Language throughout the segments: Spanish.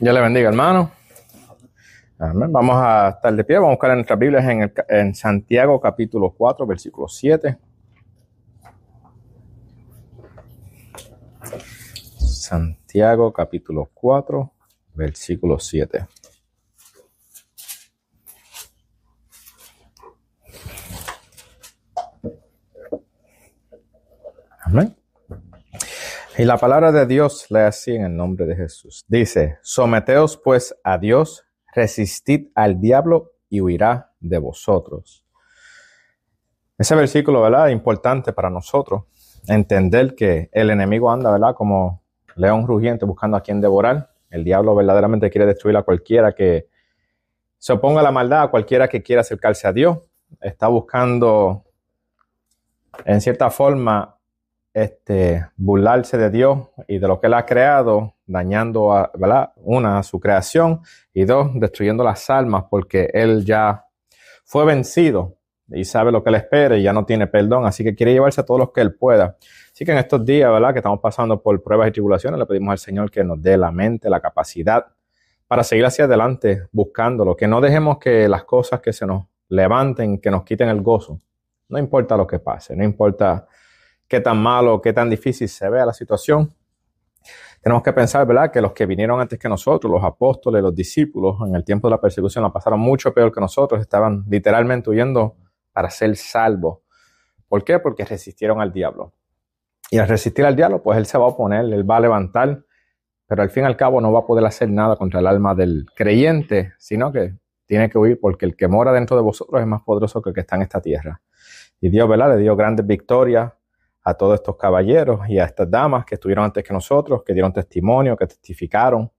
Dios le bendiga, hermano. Amén. Vamos a estar de pie, vamos a buscar en nuestras Biblias en Santiago capítulo 4, versículo 7. Santiago capítulo 4, versículo 7. Amén. Y la palabra de Dios lea así en el nombre de Jesús. Dice, someteos pues a Dios, resistid al diablo y huirá de vosotros. Ese versículo, ¿verdad? importante para nosotros entender que el enemigo anda, ¿verdad? Como león rugiente buscando a quien devorar. El diablo verdaderamente quiere destruir a cualquiera que se oponga a la maldad, a cualquiera que quiera acercarse a Dios. Está buscando, en cierta forma, este, burlarse de Dios y de lo que Él ha creado, dañando, a, ¿verdad? Una, su creación, y dos, destruyendo las almas porque Él ya fue vencido y sabe lo que le espera y ya no tiene perdón, así que quiere llevarse a todos los que Él pueda. Así que en estos días, ¿verdad? Que estamos pasando por pruebas y tribulaciones, le pedimos al Señor que nos dé la mente, la capacidad para seguir hacia adelante buscándolo, que no dejemos que las cosas que se nos levanten, que nos quiten el gozo. No importa lo que pase, no importa qué tan malo, qué tan difícil se vea la situación, tenemos que pensar, ¿verdad?, que los que vinieron antes que nosotros, los apóstoles, los discípulos, en el tiempo de la persecución la pasaron mucho peor que nosotros, estaban literalmente huyendo para ser salvos. ¿Por qué? Porque resistieron al diablo. Y al resistir al diablo, pues él se va a oponer, él va a levantar, pero al fin y al cabo no va a poder hacer nada contra el alma del creyente, sino que tiene que huir porque el que mora dentro de vosotros es más poderoso que el que está en esta tierra. Y Dios, ¿verdad?, le dio grandes victorias a todos estos caballeros y a estas damas que estuvieron antes que nosotros, que dieron testimonio, que testificaron,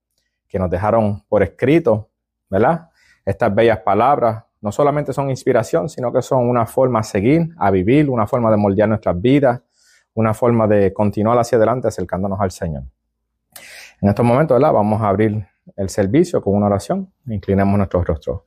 que nos dejaron por escrito, ¿verdad? Estas bellas palabras no solamente son inspiración, sino que son una forma a seguir, a vivir, una forma de moldear nuestras vidas, una forma de continuar hacia adelante acercándonos al Señor. En estos momentos, ¿verdad? Vamos a abrir el servicio con una oración. Inclinemos nuestros rostros.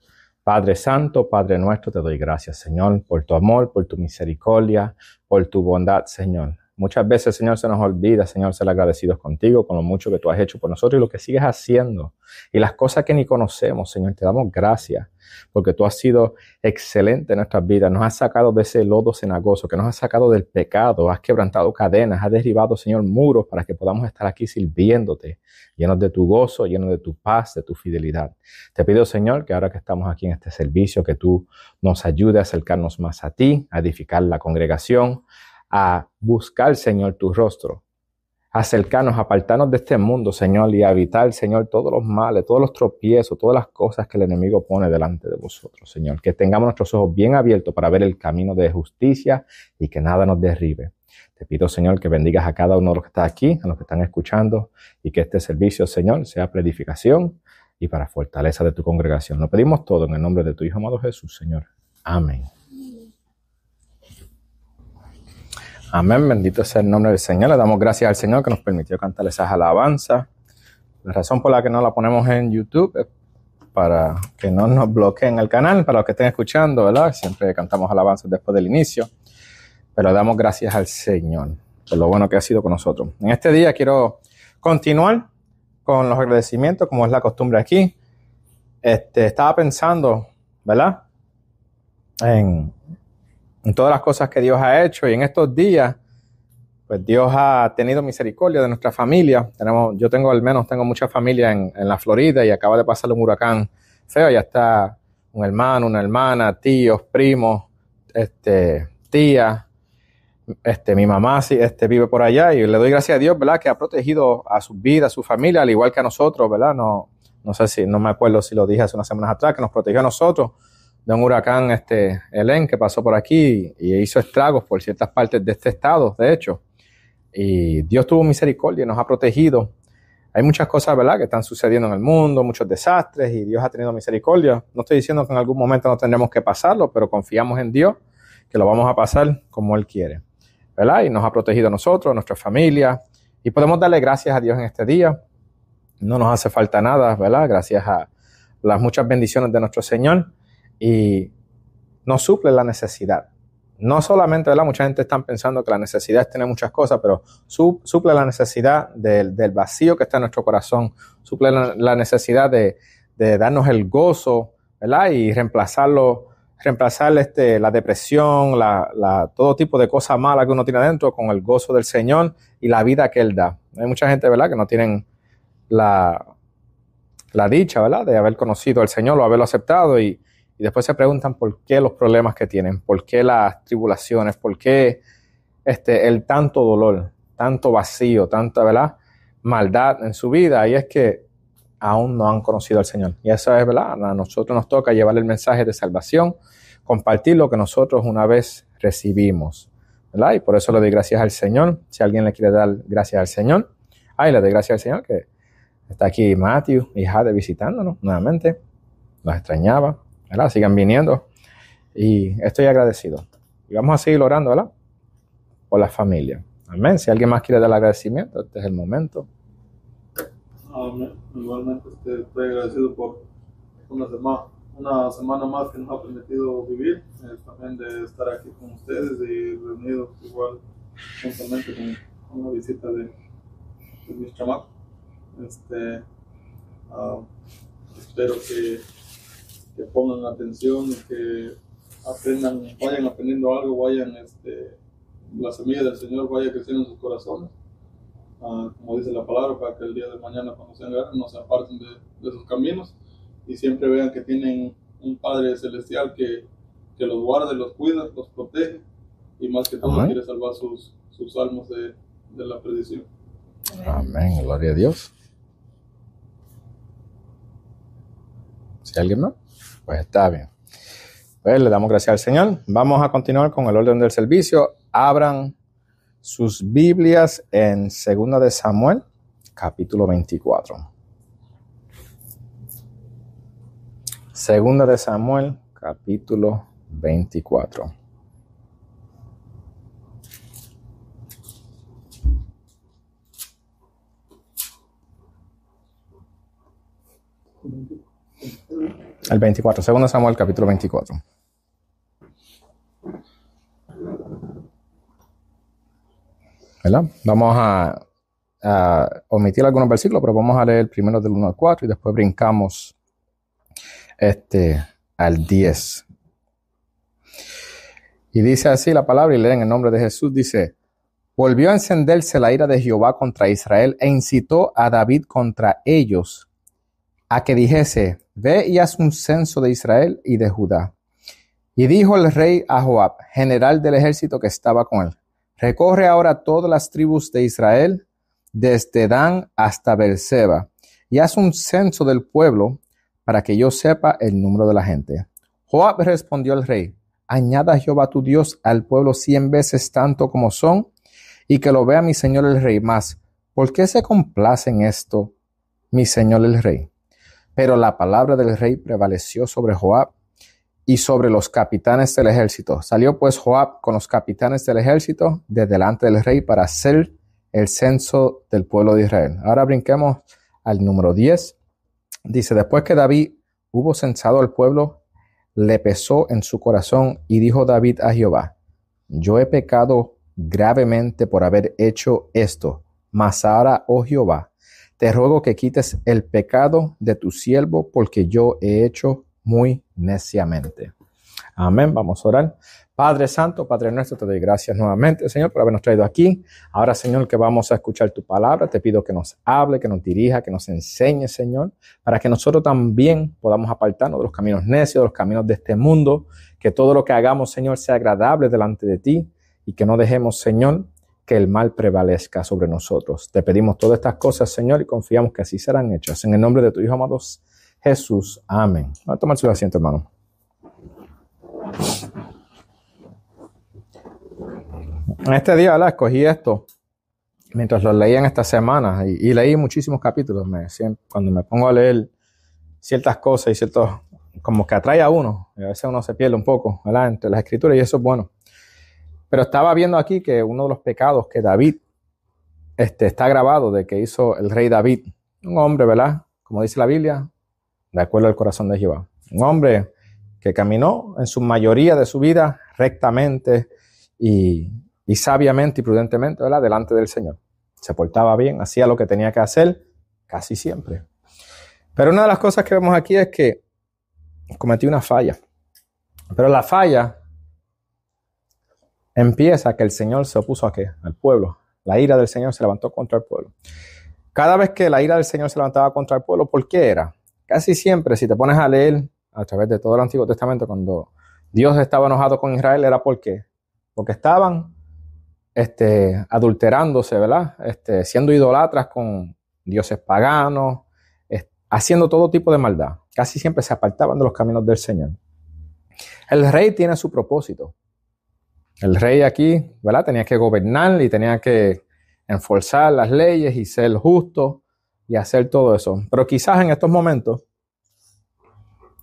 Padre Santo, Padre nuestro, te doy gracias, Señor, por tu amor, por tu misericordia, por tu bondad, Señor. Muchas veces, Señor, se nos olvida, Señor, ser agradecidos contigo, con lo mucho que tú has hecho por nosotros y lo que sigues haciendo. Y las cosas que ni conocemos, Señor, te damos gracias, porque tú has sido excelente en nuestras vidas. Nos has sacado de ese lodo cenagoso, que nos has sacado del pecado, has quebrantado cadenas, has derribado, Señor, muros para que podamos estar aquí sirviéndote, llenos de tu gozo, llenos de tu paz, de tu fidelidad. Te pido, Señor, que ahora que estamos aquí en este servicio, que tú nos ayudes a acercarnos más a ti, a edificar la congregación a buscar, Señor, tu rostro, acercarnos, apartarnos de este mundo, Señor, y evitar, Señor, todos los males, todos los tropiezos, todas las cosas que el enemigo pone delante de vosotros, Señor. Que tengamos nuestros ojos bien abiertos para ver el camino de justicia y que nada nos derribe. Te pido, Señor, que bendigas a cada uno de los que está aquí, a los que están escuchando, y que este servicio, Señor, sea predificación y para fortaleza de tu congregación. Lo pedimos todo en el nombre de tu Hijo amado Jesús, Señor. Amén. Amén, bendito sea el nombre del Señor. Le damos gracias al Señor que nos permitió cantar esas alabanzas. La razón por la que no la ponemos en YouTube es para que no nos bloqueen el canal, para los que estén escuchando, ¿verdad? Siempre cantamos alabanzas después del inicio, pero le damos gracias al Señor por lo bueno que ha sido con nosotros. En este día quiero continuar con los agradecimientos, como es la costumbre aquí. Este, estaba pensando, ¿verdad? En, en todas las cosas que Dios ha hecho y en estos días, pues Dios ha tenido misericordia de nuestra familia. Tenemos, yo tengo al menos, tengo mucha familia en, la Florida y acaba de pasar un huracán feo, ya está un hermano, una hermana, tíos, primos, este, tía, este, mi mamá este, vive por allá y le doy gracias a Dios, ¿verdad? Que ha protegido a su vida, a su familia, al igual que a nosotros, ¿verdad? No, no sé si, no me acuerdo si lo dije hace unas semanas atrás, que nos protegió a nosotros de un huracán, este Helen, que pasó por aquí y hizo estragos por ciertas partes de este estado, de hecho. Y Dios tuvo misericordia y nos ha protegido. Hay muchas cosas, ¿verdad?, que están sucediendo en el mundo, muchos desastres y Dios ha tenido misericordia. No estoy diciendo que en algún momento no tendremos que pasarlo, pero confiamos en Dios que lo vamos a pasar como Él quiere, ¿verdad? Y nos ha protegido a nosotros, a nuestra familia y podemos darle gracias a Dios en este día. No nos hace falta nada, ¿verdad? Gracias a las muchas bendiciones de nuestro Señor y no suple la necesidad. No solamente, ¿verdad? Mucha gente está pensando que la necesidad es tener muchas cosas, pero suple la necesidad del, vacío que está en nuestro corazón, suple la, necesidad de, darnos el gozo, ¿verdad? Y reemplazarlo, reemplazar este, la depresión, la, todo tipo de cosas malas que uno tiene adentro con el gozo del Señor y la vida que Él da. Hay mucha gente, ¿verdad?, que no tienen la, la dicha, ¿verdad?, de haber conocido al Señor o haberlo aceptado y, después se preguntan por qué los problemas que tienen, por qué las tribulaciones, por qué este, el tanto dolor, tanto vacío, tanta ¿verdad? maldad en su vida. Y es que aún no han conocido al Señor. Y eso es verdad. A nosotros nos toca llevar el mensaje de salvación, compartir lo que nosotros una vez recibimos. Y por eso le doy gracias al Señor. Si alguien le quiere dar gracias al Señor, ay, le doy gracias al Señor que está aquí Matthew y Jade visitándonos nuevamente. Nos extrañaba. ¿verdad? Sigan viniendo y estoy agradecido. Y vamos a seguir orando, ¿verdad? Por la familia. Amén. Si alguien más quiere dar el agradecimiento, este es el momento. Amén. Igualmente estoy agradecido por una semana, una semana más que nos ha permitido vivir, eh, también de estar aquí con ustedes y reunidos igual juntamente con, una visita de, de mis chamacos. Este, ah, espero que que pongan atención y que aprendan, vayan aprendiendo algo, vayan, este, la semilla del Señor vaya creciendo en sus corazones, ah, como dice la palabra, para que el día de mañana cuando sean grandes no se aparten de, sus caminos y siempre vean que tienen un Padre Celestial que, los guarde, los cuida, los protege y más que todo quiere salvar sus, sus almas de, la perdición. Amén, gloria a Dios. si alguien más? Pues está bien. Pues le damos gracias al Señor. Vamos a continuar con el orden del servicio. Abran sus Biblias en 2 de Samuel, capítulo 24. 2 de Samuel, capítulo 24. El 24, segundo Samuel capítulo 24. Vamos a, omitir algunos versículos, pero vamos a leer primero del 1 al 4 y después brincamos este, al 10. Y dice así la palabra y leen el nombre de Jesús, dice, volvió a encenderse la ira de Jehová contra Israel e incitó a David contra ellos a que dijese, Ve y haz un censo de Israel y de Judá. Y dijo el rey a Joab, general del ejército que estaba con él, recorre ahora todas las tribus de Israel, desde Dan hasta Berseba, y haz un censo del pueblo para que yo sepa el número de la gente. Joab respondió al rey, añada Jehová tu Dios al pueblo cien veces tanto como son, y que lo vea mi señor el rey más. ¿Por qué se complace en esto mi señor el rey? Pero la palabra del rey prevaleció sobre Joab y sobre los capitanes del ejército. Salió pues Joab con los capitanes del ejército de delante del rey para hacer el censo del pueblo de Israel. Ahora brinquemos al número 10. Dice, después que David hubo censado al pueblo, le pesó en su corazón y dijo David a Jehová, yo he pecado gravemente por haber hecho esto, mas ahora, oh Jehová, te ruego que quites el pecado de tu siervo, porque yo he hecho muy neciamente. Amén. Vamos a orar. Padre Santo, Padre nuestro, te doy gracias nuevamente, Señor, por habernos traído aquí. Ahora, Señor, que vamos a escuchar tu palabra, te pido que nos hable, que nos dirija, que nos enseñe, Señor, para que nosotros también podamos apartarnos de los caminos necios, de los caminos de este mundo, que todo lo que hagamos, Señor, sea agradable delante de ti y que no dejemos, Señor, que el mal prevalezca sobre nosotros. Te pedimos todas estas cosas, Señor, y confiamos que así serán hechas. En el nombre de tu Hijo amado Jesús. Amén. Vamos a tomar su asiento, hermano. En este día, ¿verdad? Escogí esto mientras lo leía en esta semana y, leí muchísimos capítulos. cuando me pongo a leer ciertas cosas y ciertos, como que atrae a uno, a veces uno se pierde un poco, ¿verdad? Entre las escrituras y eso es bueno. Pero estaba viendo aquí que uno de los pecados que David este, está grabado de que hizo el rey David, un hombre, ¿verdad? Como dice la Biblia, de acuerdo al corazón de Jehová. Un hombre que caminó en su mayoría de su vida rectamente y, sabiamente y prudentemente, ¿verdad? Delante del Señor. Se portaba bien, hacía lo que tenía que hacer casi siempre. Pero una de las cosas que vemos aquí es que cometió una falla. Pero la falla empieza que el Señor se opuso a qué? Al pueblo. La ira del Señor se levantó contra el pueblo. Cada vez que la ira del Señor se levantaba contra el pueblo, ¿por qué era? Casi siempre, si te pones a leer a través de todo el Antiguo Testamento, cuando Dios estaba enojado con Israel, era por qué? Porque estaban este, adulterándose, ¿verdad? Este, siendo idolatras con dioses paganos, haciendo todo tipo de maldad. Casi siempre se apartaban de los caminos del Señor. El rey tiene su propósito. El rey aquí, ¿verdad? Tenía que gobernar y tenía que enforzar las leyes y ser justo y hacer todo eso. Pero quizás en estos momentos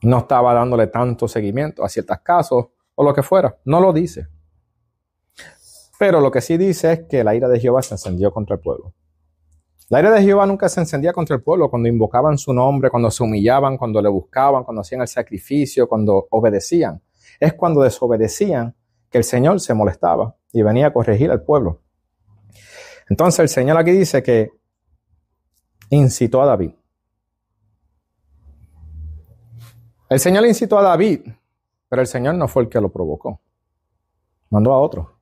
no estaba dándole tanto seguimiento a ciertos casos o lo que fuera. No lo dice. Pero lo que sí dice es que la ira de Jehová se encendió contra el pueblo. La ira de Jehová nunca se encendía contra el pueblo cuando invocaban su nombre, cuando se humillaban, cuando le buscaban, cuando hacían el sacrificio, cuando obedecían. Es cuando desobedecían que el Señor se molestaba y venía a corregir al pueblo. Entonces el Señor aquí dice que incitó a David. El Señor incitó a David, pero el Señor no fue el que lo provocó. Mandó a otro.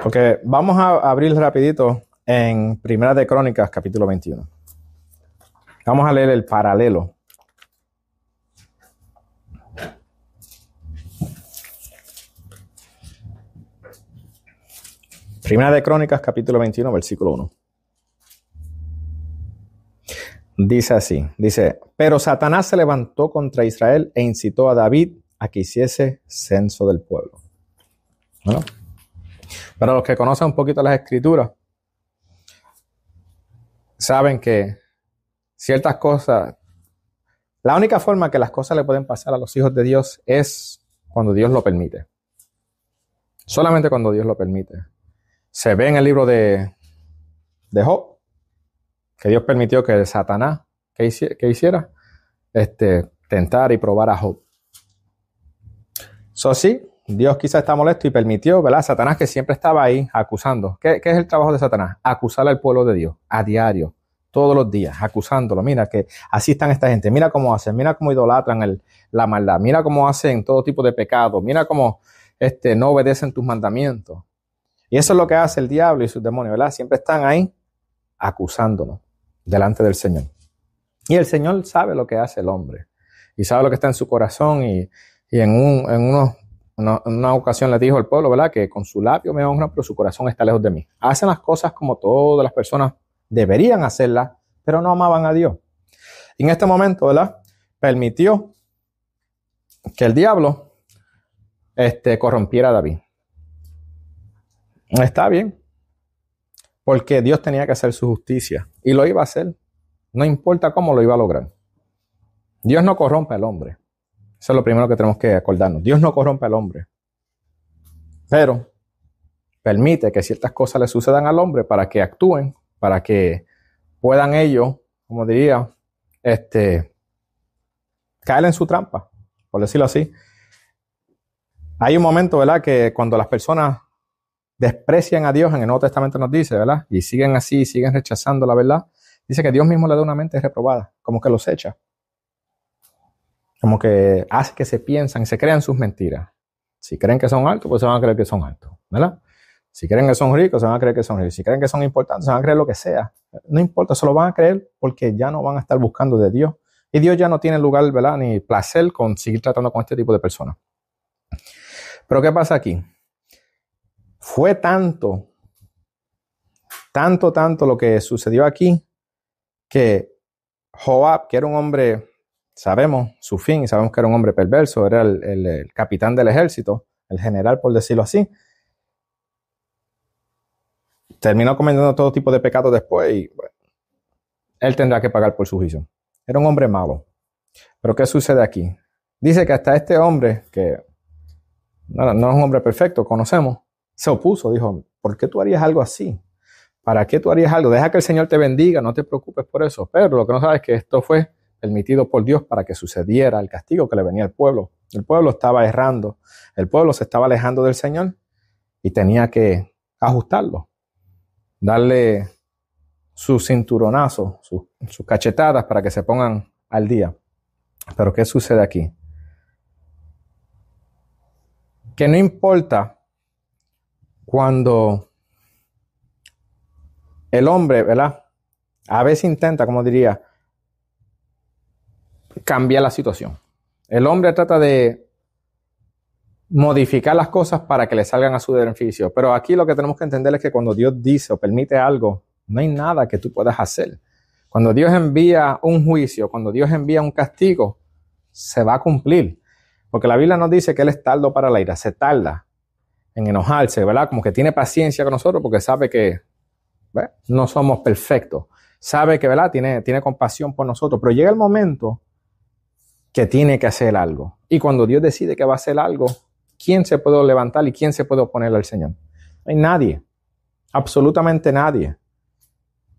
Porque vamos a abrir rapidito en Primera de Crónicas, capítulo 21. Vamos a leer el paralelo Primera de Crónicas, capítulo 21, versículo 1. Dice así, dice, pero Satanás se levantó contra Israel e incitó a David a que hiciese censo del pueblo. Bueno, para los que conocen un poquito las escrituras, saben que ciertas cosas, la única forma que las cosas le pueden pasar a los hijos de Dios es cuando Dios lo permite. Solamente cuando Dios lo permite se ve en el libro de, de Job, que Dios permitió que Satanás, que, hiciera? Este, tentar y probar a Job. Eso sí, Dios quizá está molesto y permitió, ¿verdad? Satanás que siempre estaba ahí acusando. ¿Qué, es el trabajo de Satanás? Acusar al pueblo de Dios a diario, todos los días, acusándolo. Mira que así están esta gente, mira cómo hacen, mira cómo idolatran el, la maldad, mira cómo hacen todo tipo de pecado, mira cómo este, no obedecen tus mandamientos. Y eso es lo que hace el diablo y sus demonios, ¿verdad? Siempre están ahí acusándonos delante del Señor. Y el Señor sabe lo que hace el hombre y sabe lo que está en su corazón y, en, una, ocasión le dijo al pueblo, ¿verdad? Que con su labio me honra, pero su corazón está lejos de mí. Hacen las cosas como todas las personas deberían hacerlas, pero no amaban a Dios. Y en este momento, ¿verdad? Permitió que el diablo este, corrompiera a David. Está bien, porque Dios tenía que hacer su justicia y lo iba a hacer, no importa cómo lo iba a lograr. Dios no corrompe al hombre. Eso es lo primero que tenemos que acordarnos. Dios no corrompe al hombre. Pero permite que ciertas cosas le sucedan al hombre para que actúen, para que puedan ellos, como diría, este, caer en su trampa, por decirlo así. Hay un momento, ¿verdad?, que cuando las personas desprecian a Dios, en el Nuevo Testamento nos dice, ¿verdad? Y siguen así, siguen rechazando la verdad. Dice que Dios mismo le da una mente reprobada, como que los echa. Como que hace que se piensan, se crean sus mentiras. Si creen que son altos, pues se van a creer que son altos, ¿verdad? Si creen que son ricos, se van a creer que son ricos. Si creen que son importantes, se van a creer lo que sea. No importa, se van a creer porque ya no van a estar buscando de Dios. Y Dios ya no tiene lugar, ¿verdad? Ni placer con seguir tratando con este tipo de personas. Pero ¿qué pasa aquí? Fue tanto, tanto, tanto lo que sucedió aquí, que Joab, que era un hombre, sabemos su fin, sabemos que era un hombre perverso, era el, capitán del ejército, el general, por decirlo así, terminó cometiendo todo tipo de pecados después y él tendrá que pagar por su juicio. Era un hombre malo. Pero ¿qué sucede aquí? Dice que hasta este hombre, que no es un hombre perfecto, conocemos, se opuso, dijo, ¿por qué tú harías algo así? ¿Para qué tú harías algo? Deja que el Señor te bendiga, no te preocupes por eso. Pero lo que no sabes es que esto fue permitido por Dios para que sucediera el castigo que le venía al pueblo. El pueblo estaba errando, el pueblo se estaba alejando del Señor y tenía que ajustarlo, darle su cinturonazo, sus cachetadas para que se pongan al día. Pero ¿qué sucede aquí? Que no importa cuando el hombre, ¿verdad? A veces intenta, como diría, cambiar la situación. El hombre trata de modificar las cosas para que le salgan a su beneficio. Pero aquí lo que tenemos que entender es que cuando Dios dice o permite algo, no hay nada que tú puedas hacer. Cuando Dios envía un juicio, cuando Dios envía un castigo, se va a cumplir. Porque la Biblia nos dice que Él es tardo para la ira, se tarda en enojarse, ¿verdad? Como que tiene paciencia con nosotros porque sabe que no somos perfectos. Sabe que, ¿verdad? Tiene, tiene compasión por nosotros, pero llega el momento que tiene que hacer algo. Y cuando Dios decide que va a hacer algo, ¿quién se puede levantar y quién se puede oponer al Señor? hay nadie, absolutamente nadie.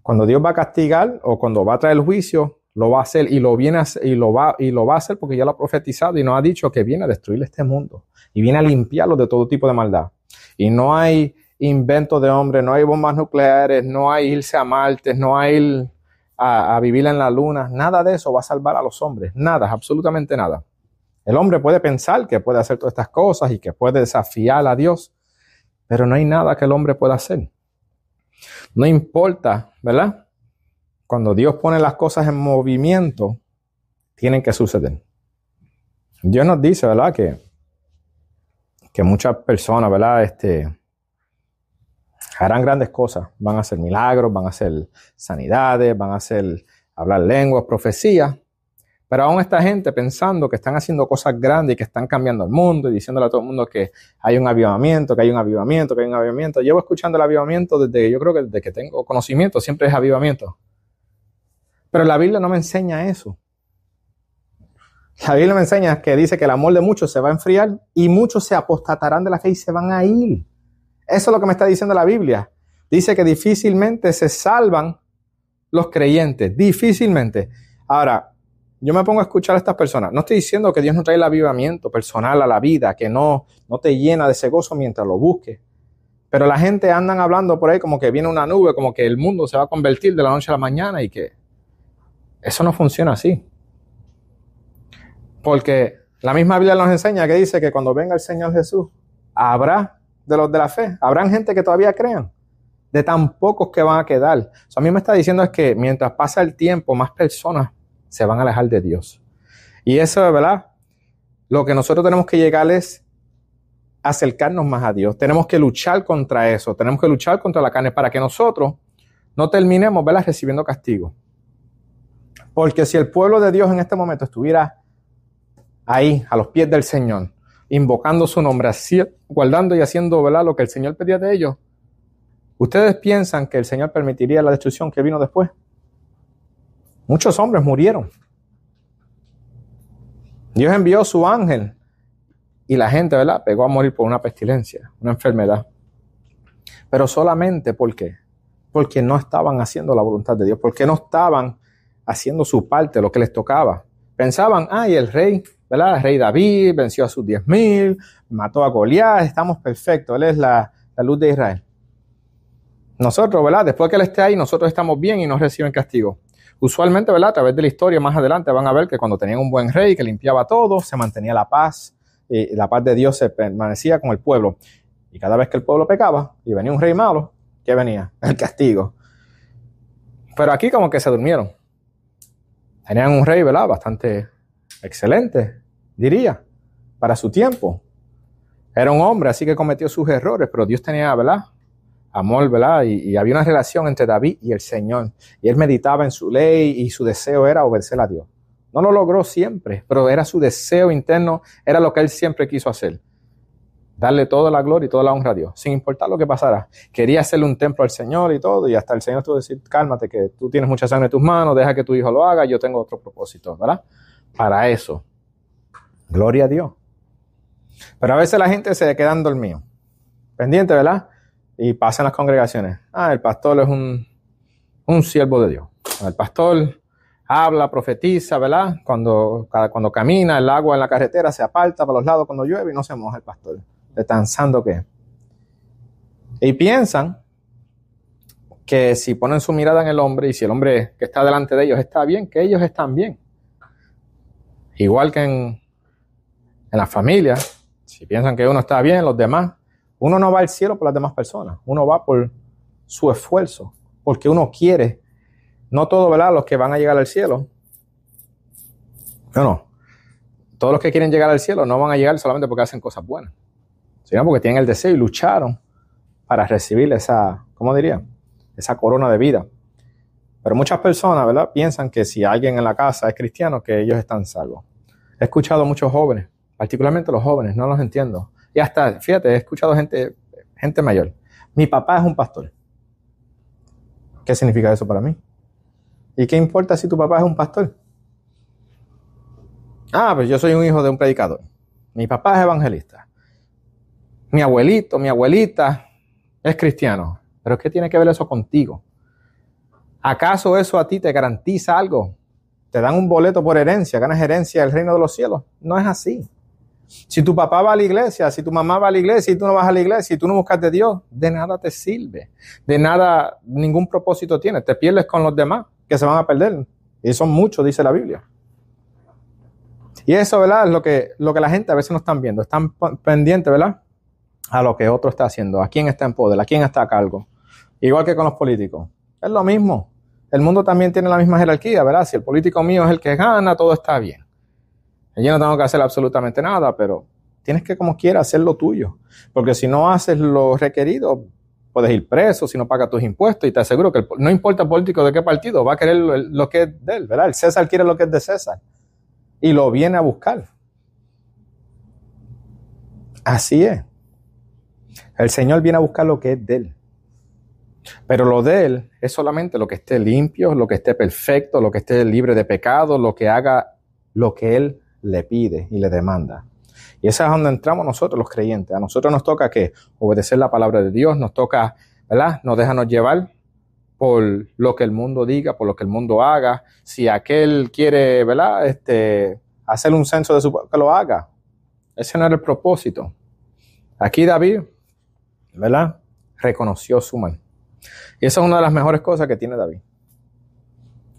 Cuando Dios va a castigar o cuando va a traer el juicio, lo va a hacer y lo viene y lo va y lo va a hacer porque ya lo ha profetizado y nos ha dicho que viene a destruir este mundo y viene a limpiarlo de todo tipo de maldad. Y no hay inventos de hombre, no hay bombas nucleares, no hay irse a Marte, no hay ir a, a vivir en la luna, nada de eso va a salvar a los hombres, nada, absolutamente nada. El hombre puede pensar que puede hacer todas estas cosas y que puede desafiar a Dios, pero no hay nada que el hombre pueda hacer. No importa, ¿verdad? cuando Dios pone las cosas en movimiento, tienen que suceder. Dios nos dice, ¿verdad? Que, que muchas personas, ¿verdad? Este, harán grandes cosas. Van a hacer milagros, van a hacer sanidades, van a hacer hablar lenguas, profecías. Pero aún esta gente pensando que están haciendo cosas grandes y que están cambiando el mundo y diciéndole a todo el mundo que hay un avivamiento, que hay un avivamiento, que hay un avivamiento. Llevo escuchando el avivamiento desde, yo creo que desde que tengo conocimiento, siempre es avivamiento. Pero la Biblia no me enseña eso. La Biblia me enseña que dice que el amor de muchos se va a enfriar y muchos se apostatarán de la fe y se van a ir. Eso es lo que me está diciendo la Biblia. Dice que difícilmente se salvan los creyentes, difícilmente. Ahora, yo me pongo a escuchar a estas personas. No estoy diciendo que Dios no trae el avivamiento personal a la vida, que no, no te llena de ese gozo mientras lo busques. Pero la gente andan hablando por ahí como que viene una nube, como que el mundo se va a convertir de la noche a la mañana y que eso no funciona así. Porque la misma Biblia nos enseña que dice que cuando venga el Señor Jesús, habrá de los de la fe, habrán gente que todavía crean, de tan pocos que van a quedar. Eso a mí me está diciendo es que mientras pasa el tiempo, más personas se van a alejar de Dios. Y eso es verdad. Lo que nosotros tenemos que llegar es acercarnos más a Dios. Tenemos que luchar contra eso. Tenemos que luchar contra la carne para que nosotros no terminemos, ¿verdad? Recibiendo castigo. Porque si el pueblo de Dios en este momento estuviera ahí, a los pies del Señor, invocando su nombre, así, guardando y haciendo ¿verdad? lo que el Señor pedía de ellos, ¿ustedes piensan que el Señor permitiría la destrucción que vino después? Muchos hombres murieron. Dios envió su ángel y la gente, ¿verdad?, pegó a morir por una pestilencia, una enfermedad. Pero solamente porque, porque no estaban haciendo la voluntad de Dios, porque no estaban haciendo su parte, lo que les tocaba. Pensaban, ay, el rey, ¿verdad? El rey David venció a sus diez mil, mató a Goliat, estamos perfectos, él es la, luz de Israel. Nosotros, ¿verdad? Después que él esté ahí, nosotros estamos bien y no reciben castigo. Usualmente, ¿verdad? A través de la historia más adelante van a ver que cuando tenían un buen rey que limpiaba todo, se mantenía la paz, y eh, la paz de Dios se permanecía con el pueblo. Y cada vez que el pueblo pecaba y venía un rey malo, ¿qué venía? El castigo. Pero aquí como que se durmieron tenían un rey, ¿verdad? Bastante excelente, diría, para su tiempo. Era un hombre, así que cometió sus errores, pero Dios tenía, ¿verdad? Amor, ¿verdad? Y, y, había una relación entre David y el Señor. Y él meditaba en su ley y su deseo era obedecer a Dios. No lo logró siempre, pero era su deseo interno, era lo que él siempre quiso hacer darle toda la gloria y toda la honra a Dios, sin importar lo que pasara. Quería hacerle un templo al Señor y todo, y hasta el Señor tuvo decir, cálmate, que tú tienes mucha sangre en tus manos, deja que tu hijo lo haga, yo tengo otro propósito, ¿verdad? Para eso. Gloria a Dios. Pero a veces la gente se queda dormida, pendiente, ¿verdad? Y pasan las congregaciones. Ah, el pastor es un, un siervo de Dios. El pastor habla, profetiza, ¿verdad? Cuando, cuando camina, el agua en la carretera se aparta para los lados cuando llueve y no se moja el pastor ¿Están sando Y piensan que si ponen su mirada en el hombre y si el hombre que está delante de ellos está bien, que ellos están bien. Igual que en, en la familia, si piensan que uno está bien, los demás, uno no va al cielo por las demás personas, uno va por su esfuerzo, porque uno quiere. No todos, ¿verdad? Los que van a llegar al cielo. No, no. Todos los que quieren llegar al cielo no van a llegar solamente porque hacen cosas buenas sino porque tienen el deseo y lucharon para recibir esa, ¿cómo diría? Esa corona de vida. Pero muchas personas, ¿verdad? Piensan que si alguien en la casa es cristiano, que ellos están salvos. He escuchado a muchos jóvenes, particularmente los jóvenes, no los entiendo. Y hasta, fíjate, he escuchado gente, gente mayor. Mi papá es un pastor. ¿Qué significa eso para mí? ¿Y qué importa si tu papá es un pastor? Ah, pues yo soy un hijo de un predicador. Mi papá es evangelista mi abuelito, mi abuelita es cristiano. Pero ¿qué tiene que ver eso contigo? ¿Acaso eso a ti te garantiza algo? ¿Te dan un boleto por herencia? ¿Ganas herencia del reino de los cielos? No es así. Si tu papá va a la iglesia, si tu mamá va a la iglesia y tú no vas a la iglesia y tú no buscas de Dios, de nada te sirve. De nada, ningún propósito tiene. Te pierdes con los demás que se van a perder. Y son muchos, dice la Biblia. Y eso, ¿verdad? Es lo que, lo que la gente a veces no están viendo. Están pendientes, ¿verdad? a lo que otro está haciendo, a quién está en poder, a quién está a cargo. Igual que con los políticos. Es lo mismo. El mundo también tiene la misma jerarquía, ¿verdad? Si el político mío es el que gana, todo está bien. Yo no tengo que hacer absolutamente nada, pero tienes que como quiera hacer lo tuyo. Porque si no haces lo requerido, puedes ir preso si no pagas tus impuestos. Y te aseguro que no importa el político de qué partido, va a querer lo, lo, que es de él, ¿verdad? El César quiere lo que es de César. Y lo viene a buscar. Así es. El Señor viene a buscar lo que es de Él. Pero lo de Él es solamente lo que esté limpio, lo que esté perfecto, lo que esté libre de pecado, lo que haga lo que Él le pide y le demanda. Y esa es donde entramos nosotros los creyentes. A nosotros nos toca que obedecer la palabra de Dios, nos toca, ¿verdad? Nos déjanos llevar por lo que el mundo diga, por lo que el mundo haga. Si aquel quiere, ¿verdad? Este, hacer un censo de su pueblo, que lo haga. Ese no era el propósito. Aquí David ¿verdad? Reconoció su mal. Y esa es una de las mejores cosas que tiene David.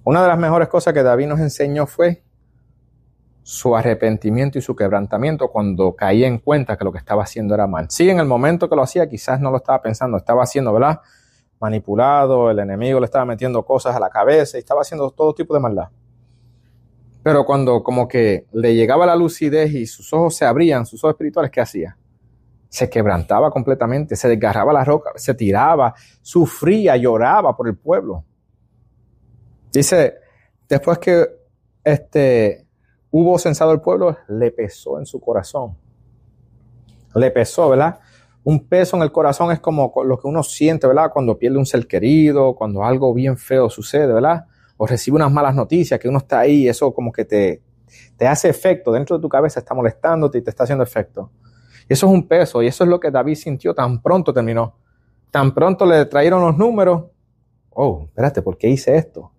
Una de las mejores cosas que David nos enseñó fue su arrepentimiento y su quebrantamiento cuando caía en cuenta que lo que estaba haciendo era mal. Sí, en el momento que lo hacía quizás no lo estaba pensando, estaba haciendo, ¿verdad? Manipulado, el enemigo le estaba metiendo cosas a la cabeza y estaba haciendo todo tipo de maldad. Pero cuando como que le llegaba la lucidez y sus ojos se abrían, sus ojos espirituales, ¿qué hacía? se quebrantaba completamente, se desgarraba la roca, se tiraba, sufría, lloraba por el pueblo. Dice, después que este, hubo censado el pueblo, le pesó en su corazón. Le pesó, ¿verdad? Un peso en el corazón es como lo que uno siente, ¿verdad? Cuando pierde un ser querido, cuando algo bien feo sucede, ¿verdad? O recibe unas malas noticias, que uno está ahí, eso como que te, te hace efecto, dentro de tu cabeza está molestándote y te está haciendo efecto eso es un peso, y eso es lo que David sintió tan pronto terminó. Tan pronto le trajeron los números. Oh, espérate, ¿por qué hice esto?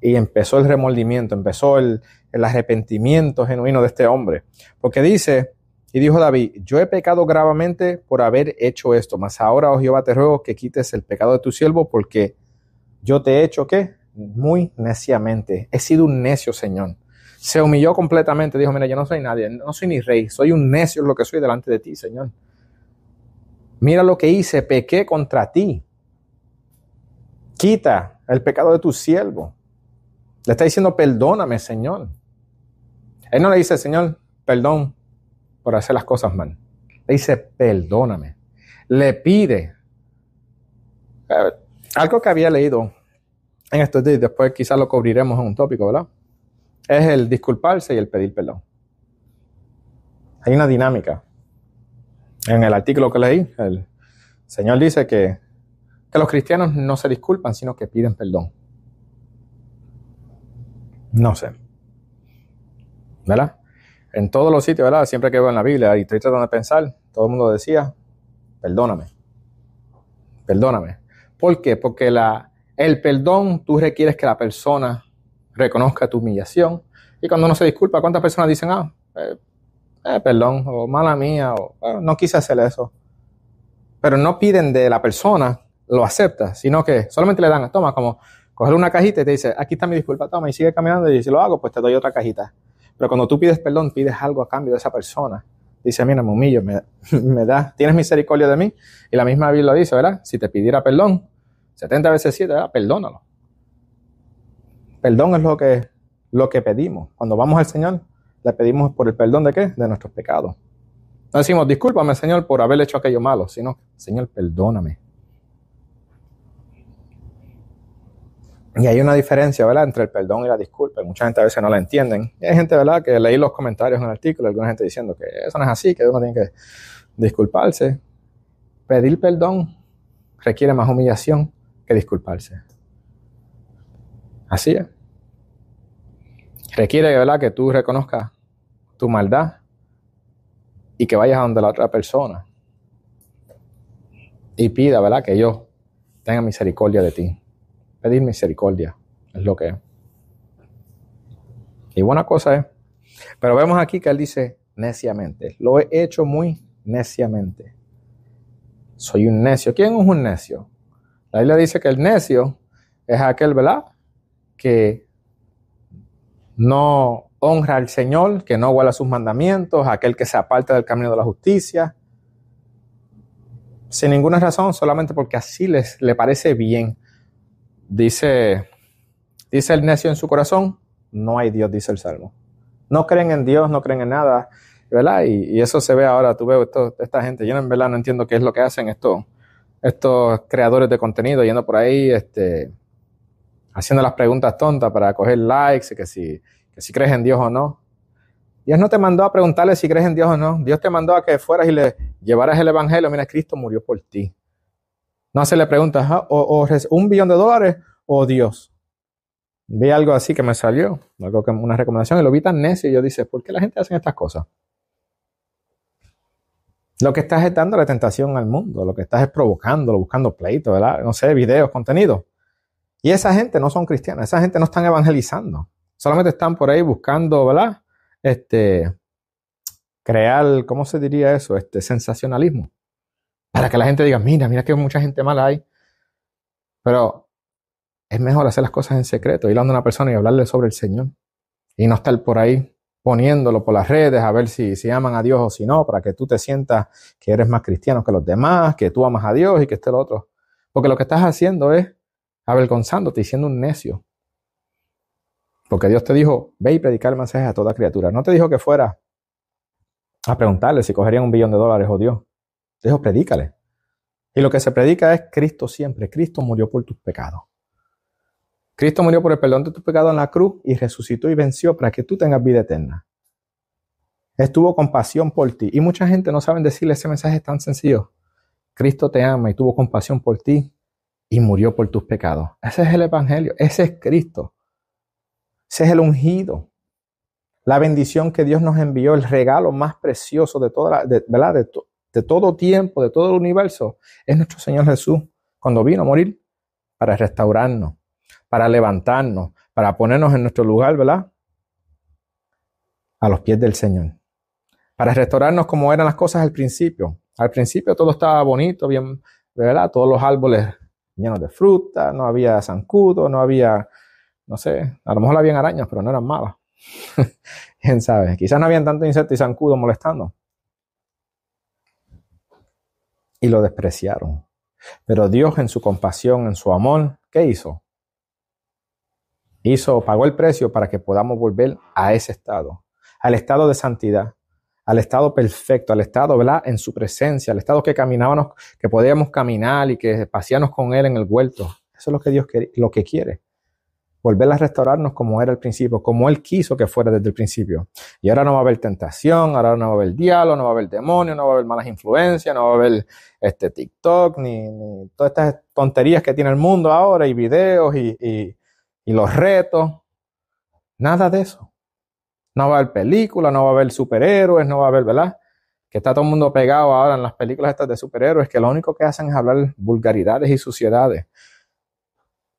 Y empezó el remordimiento, empezó el, arrepentimiento genuino de este hombre. Porque dice, y dijo David, yo he pecado gravemente por haber hecho esto, mas ahora, oh Jehová, te ruego que quites el pecado de tu siervo, porque yo te he hecho, ¿qué? Muy neciamente. He sido un necio, Señor se humilló completamente, dijo, mira, yo no soy nadie, no soy ni rey, soy un necio lo que soy delante de ti, Señor. Mira lo que hice, pequé contra ti. Quita el pecado de tu siervo. Le está diciendo, perdóname, Señor. Él no le dice, Señor, perdón por hacer las cosas mal. Le dice, perdóname. Le pide. Eh, algo que había leído en estos días, después quizás lo cubriremos en un tópico, ¿verdad? es el disculparse y el pedir perdón. Hay una dinámica. En el artículo que leí, el Señor dice que, los cristianos no se disculpan, sino que piden perdón. No sé. ¿Verdad? En todos los sitios, ¿verdad? Siempre que veo en la Biblia y estoy tratando de pensar, todo el mundo decía, perdóname. Perdóname. ¿Por qué? Porque la, el perdón tú requieres que la persona reconozca tu humillación. Y cuando no se disculpa, ¿cuántas personas dicen, ah, eh, eh, perdón, o mala mía, o ah, no quise hacer eso? Pero no piden de la persona, lo acepta, sino que solamente le dan, toma, como coger una cajita y te dice, aquí está mi disculpa, toma, y sigue caminando, y si lo hago, pues te doy otra cajita. Pero cuando tú pides perdón, pides algo a cambio de esa persona. Dice, mira, me humillo, me, da, tienes misericordia de mí. Y la misma Biblia lo dice, ¿verdad? Si te pidiera perdón, 70 veces 7, Perdónalo. Perdón es lo que, lo que pedimos. Cuando vamos al Señor, le pedimos por el perdón de qué? De nuestros pecados. No decimos, discúlpame, Señor, por haber hecho aquello malo, sino, Señor, perdóname. Y hay una diferencia, ¿verdad?, entre el perdón y la disculpa. Mucha gente a veces no la entienden. hay gente, ¿verdad?, que leí los comentarios en el artículo, alguna gente diciendo que eso no es así, que uno tiene que disculparse. Pedir perdón requiere más humillación que disculparse. Así es. Requiere, ¿verdad?, que tú reconozcas tu maldad y que vayas a donde la otra persona y pida, ¿verdad?, que yo tenga misericordia de ti. Pedir misericordia es lo que es. Y buena cosa es. Pero vemos aquí que él dice neciamente. Lo he hecho muy neciamente. Soy un necio. ¿Quién es un necio? La Biblia dice que el necio es aquel, ¿verdad? que no honra al Señor, que no guarda sus mandamientos, aquel que se aparta del camino de la justicia, sin ninguna razón, solamente porque así les le parece bien. Dice, dice el necio en su corazón, no hay Dios, dice el Salmo. No creen en Dios, no creen en nada, ¿verdad? Y, eso se ve ahora, tú ves esta gente, yo en verdad no entiendo qué es lo que hacen estos, estos creadores de contenido yendo por ahí, este, haciendo las preguntas tontas para coger likes, que si, que si crees en Dios o no. Dios no te mandó a preguntarle si crees en Dios o no. Dios te mandó a que fueras y le llevaras el evangelio. Mira, Cristo murió por ti. No se le preguntas, ah, o, un billón de dólares o Dios. Vi algo así que me salió, algo que, una recomendación, y lo vi tan necio. Y yo dice, ¿por qué la gente hace estas cosas? Lo que estás es dando la tentación al mundo, lo que estás es provocándolo, buscando pleitos, ¿verdad? No sé, videos, contenido. Y esa gente no son cristianas, esa gente no están evangelizando. Solamente están por ahí buscando, ¿verdad? Este, crear, ¿cómo se diría eso? Este, sensacionalismo. Para que la gente diga, mira, mira que mucha gente mala hay. Pero es mejor hacer las cosas en secreto, ir a una persona y hablarle sobre el Señor. Y no estar por ahí poniéndolo por las redes a ver si, si aman a Dios o si no, para que tú te sientas que eres más cristiano que los demás, que tú amas a Dios y que esté lo otro. Porque lo que estás haciendo es avergonzándote y siendo un necio. Porque Dios te dijo, ve y predicar el mensaje a toda criatura. No te dijo que fuera a preguntarle si cogerían un billón de dólares o Dios. Te dijo, predícale. Y lo que se predica es Cristo siempre. Cristo murió por tus pecados. Cristo murió por el perdón de tus pecados en la cruz y resucitó y venció para que tú tengas vida eterna. Estuvo compasión por ti. Y mucha gente no sabe decirle ese mensaje tan sencillo. Cristo te ama y tuvo compasión por ti y murió por tus pecados. Ese es el Evangelio, ese es Cristo, ese es el ungido, la bendición que Dios nos envió, el regalo más precioso de, toda la, ¿verdad? de todo tiempo, de todo el universo, es nuestro Señor Jesús cuando vino a morir para restaurarnos, para levantarnos, para ponernos en nuestro lugar, ¿verdad? A los pies del Señor. Para restaurarnos como eran las cosas al principio. Al principio todo estaba bonito, bien, ¿verdad? Todos los árboles llenos de fruta, no había zancudo, no había, no sé, a lo mejor habían arañas, pero no eran malas. ¿Quién sabe? Quizás no habían tanto insecto y zancudo molestando. Y lo despreciaron. Pero Dios en su compasión, en su amor, ¿qué hizo? Hizo, pagó el precio para que podamos volver a ese estado, al estado de santidad, al estado perfecto, al estado, ¿verdad? En su presencia, al estado que caminábamos, que podíamos caminar y que pasíamos con Él en el huerto. Eso es lo que Dios quiere, lo que quiere. Volver a restaurarnos como era al principio, como Él quiso que fuera desde el principio. Y ahora no va a haber tentación, ahora no va a haber diálogo, no va a haber demonio, no va a haber malas influencias, no va a haber este TikTok, ni, ni todas estas tonterías que tiene el mundo ahora, y videos y, y los retos. Nada de eso. No va a haber películas, no va a haber superhéroes, no va a haber, ¿verdad? Que está todo el mundo pegado ahora en las películas estas de superhéroes, que lo único que hacen es hablar vulgaridades y suciedades.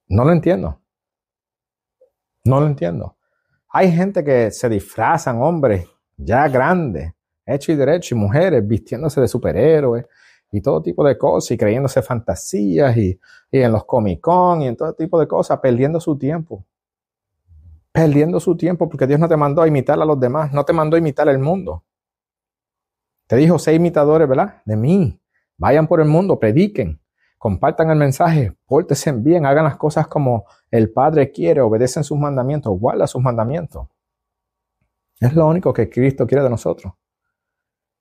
No lo entiendo. No lo entiendo. Hay gente que se disfrazan, hombres ya grandes, hechos y derechos, y mujeres vistiéndose de superhéroes y todo tipo de cosas, y creyéndose fantasías, y, y en los Comic Con, y en todo tipo de cosas, perdiendo su tiempo perdiendo su tiempo porque Dios no te mandó a imitar a los demás, no te mandó a imitar el mundo. Te dijo, seis imitadores, ¿verdad? De mí. Vayan por el mundo, prediquen, compartan el mensaje, pórtense bien, hagan las cosas como el Padre quiere, obedecen sus mandamientos, guarda sus mandamientos. Es lo único que Cristo quiere de nosotros.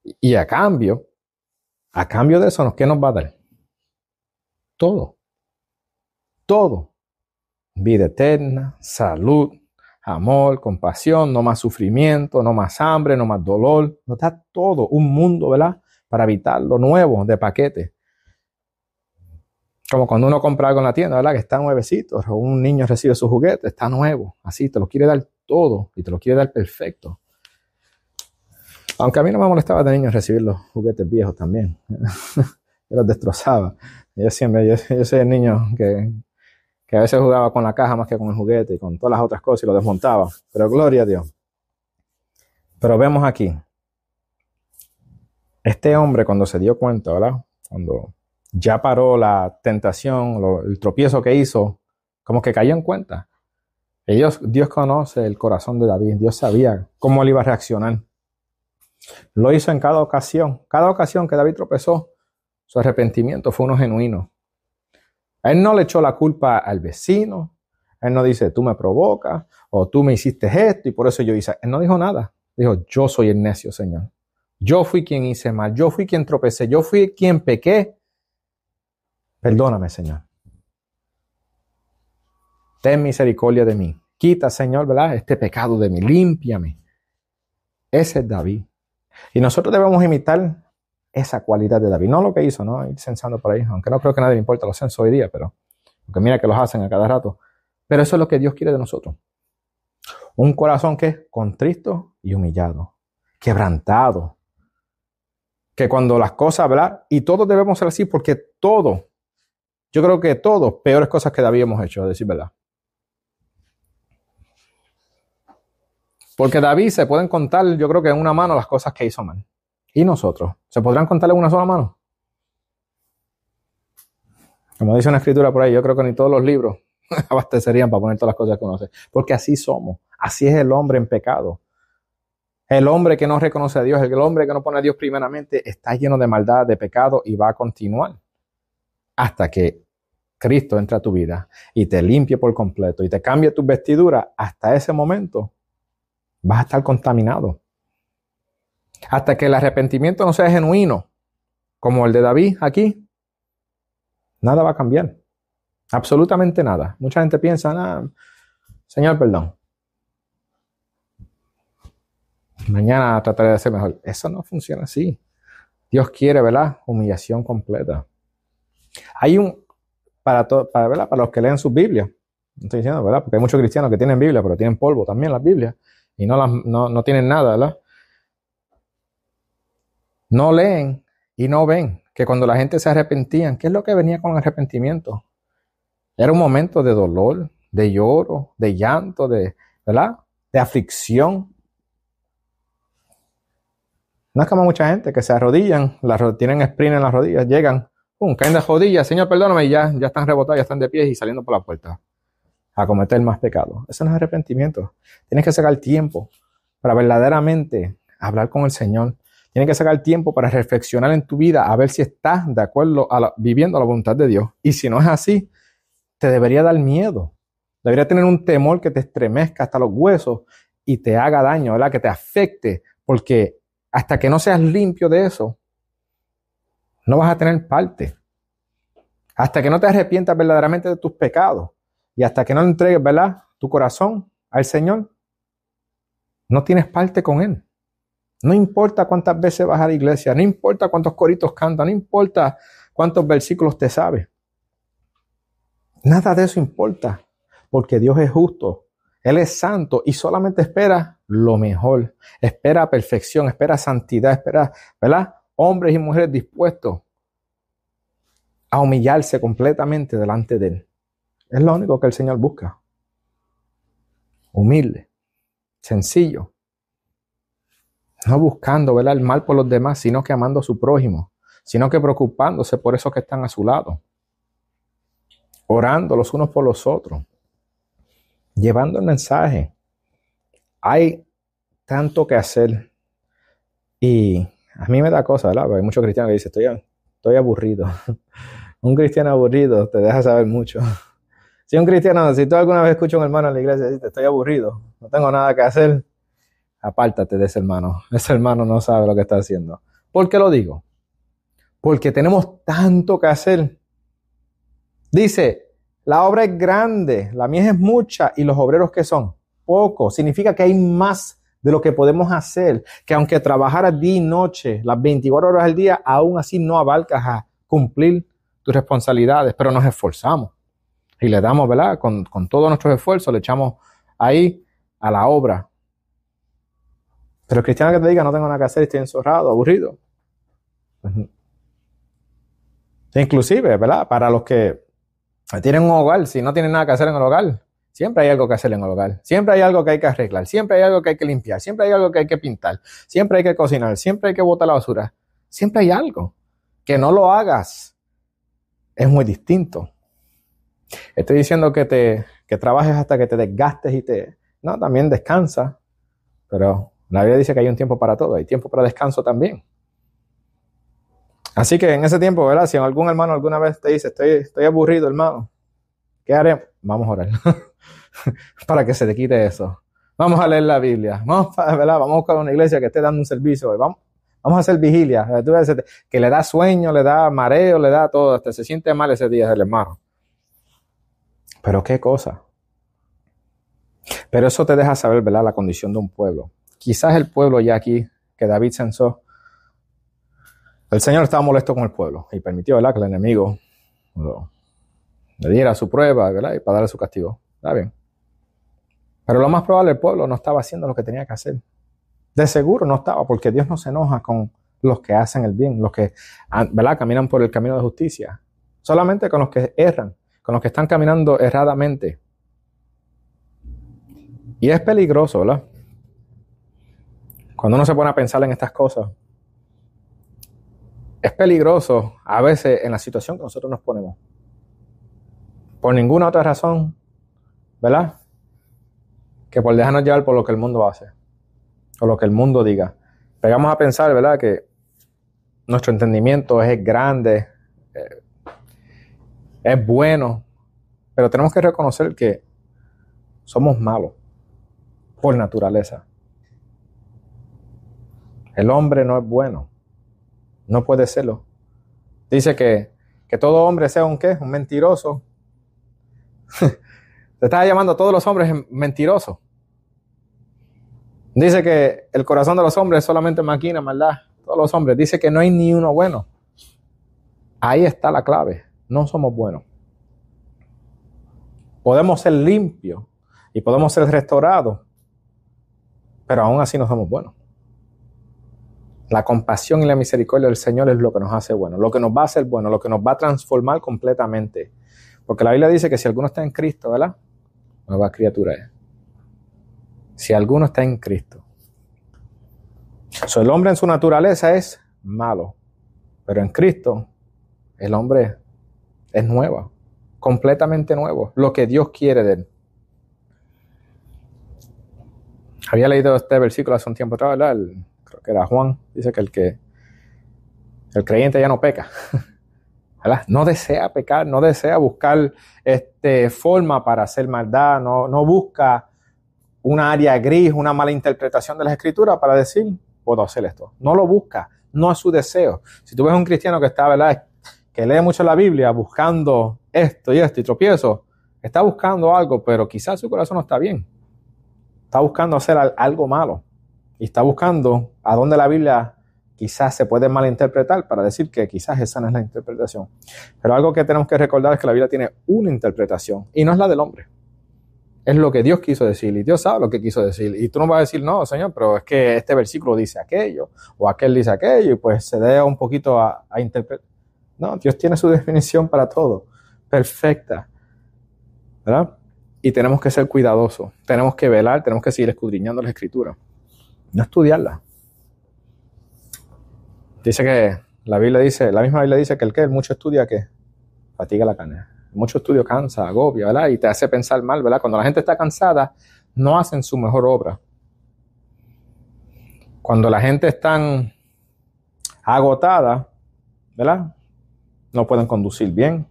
Y a cambio, a cambio de eso, ¿qué nos va a dar? Todo. Todo. Vida eterna, salud, amor, compasión, no más sufrimiento, no más hambre, no más dolor. Nos da todo un mundo, ¿verdad? Para evitar lo nuevo de paquete. Como cuando uno compra algo en la tienda, ¿verdad? Que está nuevecito, un niño recibe su juguete, está nuevo, así, te lo quiere dar todo y te lo quiere dar perfecto. Aunque a mí no me molestaba de niño recibir los juguetes viejos también. yo los destrozaba. Yo siempre, yo, yo soy el niño que, que a veces jugaba con la caja más que con el juguete y con todas las otras cosas y lo desmontaba. Pero gloria a Dios. Pero vemos aquí, este hombre cuando se dio cuenta, ¿verdad? Cuando ya paró la tentación, el tropiezo que hizo, como que cayó en cuenta. Ellos, Dios conoce el corazón de David, Dios sabía cómo él iba a reaccionar. Lo hizo en cada ocasión. Cada ocasión que David tropezó, su arrepentimiento fue uno genuino. Él no le echó la culpa al vecino. Él no dice, tú me provocas o tú me hiciste esto y por eso yo hice. Él no dijo nada. Dijo, yo soy el necio, Señor. Yo fui quien hice mal. Yo fui quien tropecé. Yo fui quien pequé. Perdóname, Señor. Ten misericordia de mí. Quita, Señor, ¿verdad? Este pecado de mí. Límpiame. Ese es David. Y nosotros debemos imitar esa cualidad de David. No lo que hizo, ¿no? Ir censando por ahí, aunque no creo que a nadie le importa los censos hoy día, pero porque mira que los hacen a cada rato. Pero eso es lo que Dios quiere de nosotros. Un corazón que es contristo y humillado, quebrantado. Que cuando las cosas, hablan, Y todos debemos ser así porque todo, yo creo que todos, peores cosas que David hemos hecho, a decir verdad. Porque David se pueden contar, yo creo que en una mano las cosas que hizo mal. ¿Y nosotros? ¿Se podrán contar una sola mano? Como dice una escritura por ahí, yo creo que ni todos los libros abastecerían para poner todas las cosas que conocer. Porque así somos. Así es el hombre en pecado. El hombre que no reconoce a Dios, el hombre que no pone a Dios primeramente, está lleno de maldad, de pecado y va a continuar hasta que Cristo entre a tu vida y te limpie por completo y te cambie tu vestidura, Hasta ese momento vas a estar contaminado hasta que el arrepentimiento no sea genuino, como el de David aquí, nada va a cambiar. Absolutamente nada. Mucha gente piensa, ah, Señor, perdón. Mañana trataré de ser mejor. Eso no funciona así. Dios quiere, ¿verdad? Humillación completa. Hay un, para, para, para los que leen su Biblia, no estoy diciendo, ¿verdad? Porque hay muchos cristianos que tienen Biblia, pero tienen polvo también las Biblias y no, las, no, no tienen nada, ¿verdad? no leen y no ven que cuando la gente se arrepentía, ¿qué es lo que venía con el arrepentimiento? Era un momento de dolor, de lloro, de llanto, de, ¿verdad? De aflicción. No es como mucha gente que se arrodillan, tienen sprint en las rodillas, llegan, ¡pum! caen de rodillas, Señor, perdóname, y ya, ya están rebotados, ya están de pie y saliendo por la puerta a cometer más pecado. Eso no es arrepentimiento. Tienes que sacar tiempo para verdaderamente hablar con el Señor, Tienes que sacar tiempo para reflexionar en tu vida, a ver si estás de acuerdo a viviendo la voluntad de Dios. Y si no es así, te debería dar miedo. Debería tener un temor que te estremezca hasta los huesos y te haga daño, ¿verdad? Que te afecte, porque hasta que no seas limpio de eso, no vas a tener parte. Hasta que no te arrepientas verdaderamente de tus pecados y hasta que no entregues, ¿verdad? Tu corazón al Señor, no tienes parte con Él. No importa cuántas veces vas a la iglesia, no importa cuántos coritos cantas, no importa cuántos versículos te sabes. Nada de eso importa, porque Dios es justo, Él es santo y solamente espera lo mejor, espera perfección, espera santidad, espera, ¿verdad? Hombres y mujeres dispuestos a humillarse completamente delante de Él. Es lo único que el Señor busca. Humilde, sencillo, no buscando ver el mal por los demás, sino que amando a su prójimo, sino que preocupándose por esos que están a su lado, orando los unos por los otros, llevando el mensaje. Hay tanto que hacer y a mí me da cosa, ¿verdad? hay muchos cristianos que dicen, estoy, estoy aburrido. un cristiano aburrido te deja saber mucho. Si un cristiano, si tú alguna vez escuchas a un hermano en la iglesia, dice, estoy aburrido, no tengo nada que hacer, apártate de ese hermano. Ese hermano no sabe lo que está haciendo. ¿Por qué lo digo? Porque tenemos tanto que hacer. Dice, la obra es grande, la mies es mucha y los obreros que son pocos. Significa que hay más de lo que podemos hacer, que aunque trabajara día y noche, las 24 horas al día, aún así no abarcas a cumplir tus responsabilidades, pero nos esforzamos y le damos, ¿verdad? Con, con todos nuestros esfuerzos, le echamos ahí a la obra pero cristiano que te diga, no tengo nada que hacer, estoy encerrado, aburrido. Inclusive, ¿verdad? Para los que tienen un hogar, si no tienen nada que hacer en el hogar, siempre hay algo que hacer en el hogar, siempre hay algo que hay que arreglar, siempre hay algo que hay que limpiar, siempre hay algo que hay que pintar, siempre hay que cocinar, siempre hay que botar la basura, siempre hay algo. Que no lo hagas es muy distinto. Estoy diciendo que te que trabajes hasta que te desgastes y te no, también descansa, pero la Biblia dice que hay un tiempo para todo, hay tiempo para descanso también. Así que en ese tiempo, ¿verdad? Si algún hermano alguna vez te dice, estoy, estoy aburrido, hermano, ¿qué haremos? Vamos a orar para que se te quite eso. Vamos a leer la Biblia, vamos, ¿verdad? vamos a buscar una iglesia que esté dando un servicio hoy. Vamos, vamos a hacer vigilia, eh, que le da sueño, le da mareo, le da todo, hasta se siente mal ese día el hermano. Pero qué cosa. Pero eso te deja saber, ¿verdad? La condición de un pueblo quizás el pueblo ya aquí, que David censó, el Señor estaba molesto con el pueblo y permitió ¿verdad? que el enemigo le diera su prueba y para darle su castigo. Está bien. Pero lo más probable, el pueblo no estaba haciendo lo que tenía que hacer. De seguro no estaba, porque Dios no se enoja con los que hacen el bien, los que ah, ¿verdad? caminan por el camino de justicia. Solamente con los que erran, con los que están caminando erradamente. Y es peligroso, ¿verdad? Cuando uno se pone a pensar en estas cosas, es peligroso a veces en la situación que nosotros nos ponemos. Por ninguna otra razón, ¿verdad? Que por dejarnos llevar por lo que el mundo hace o lo que el mundo diga. Pegamos a pensar, ¿verdad? Que nuestro entendimiento es grande, eh, es bueno, pero tenemos que reconocer que somos malos por naturaleza. El hombre no es bueno. No puede serlo. Dice que, todo hombre sea un qué? Un mentiroso. Te está llamando a todos los hombres mentirosos. Dice que el corazón de los hombres es solamente máquina, maldad. Todos los hombres. Dice que no hay ni uno bueno. Ahí está la clave. No somos buenos. Podemos ser limpios y podemos ser restaurados, pero aún así no somos buenos. La compasión y la misericordia del Señor es lo que nos hace bueno, lo que nos va a hacer bueno, lo que nos va a transformar completamente. Porque la Biblia dice que si alguno está en Cristo, ¿verdad? Nueva criatura es. Si alguno está en Cristo. el hombre en su naturaleza es malo, pero en Cristo el hombre es nuevo, completamente nuevo, lo que Dios quiere de él. Había leído este versículo hace un tiempo atrás, ¿verdad? que era Juan, dice que el que el creyente ya no peca. No desea pecar, no desea buscar este, forma para hacer maldad, no, no busca una área gris, una mala interpretación de las escrituras para decir, puedo hacer esto. No lo busca, no es su deseo. Si tú ves un cristiano que está, ¿verdad? que lee mucho la Biblia buscando esto y esto y tropiezo, está buscando algo, pero quizás su corazón no está bien. Está buscando hacer algo malo y está buscando a dónde la Biblia quizás se puede malinterpretar para decir que quizás esa no es la interpretación. Pero algo que tenemos que recordar es que la Biblia tiene una interpretación y no es la del hombre. Es lo que Dios quiso decir y Dios sabe lo que quiso decir. Y tú no vas a decir, no, Señor, pero es que este versículo dice aquello o aquel dice aquello y pues se debe un poquito a, interpretar. No, Dios tiene su definición para todo, perfecta. ¿Verdad? Y tenemos que ser cuidadosos, tenemos que velar, tenemos que seguir escudriñando la escritura no estudiarla. Dice que la Biblia dice, la misma Biblia dice que el que mucho estudia que fatiga la carne. Mucho estudio cansa, agobia, ¿verdad? Y te hace pensar mal, ¿verdad? Cuando la gente está cansada, no hacen su mejor obra. Cuando la gente está agotada, ¿verdad? No pueden conducir bien,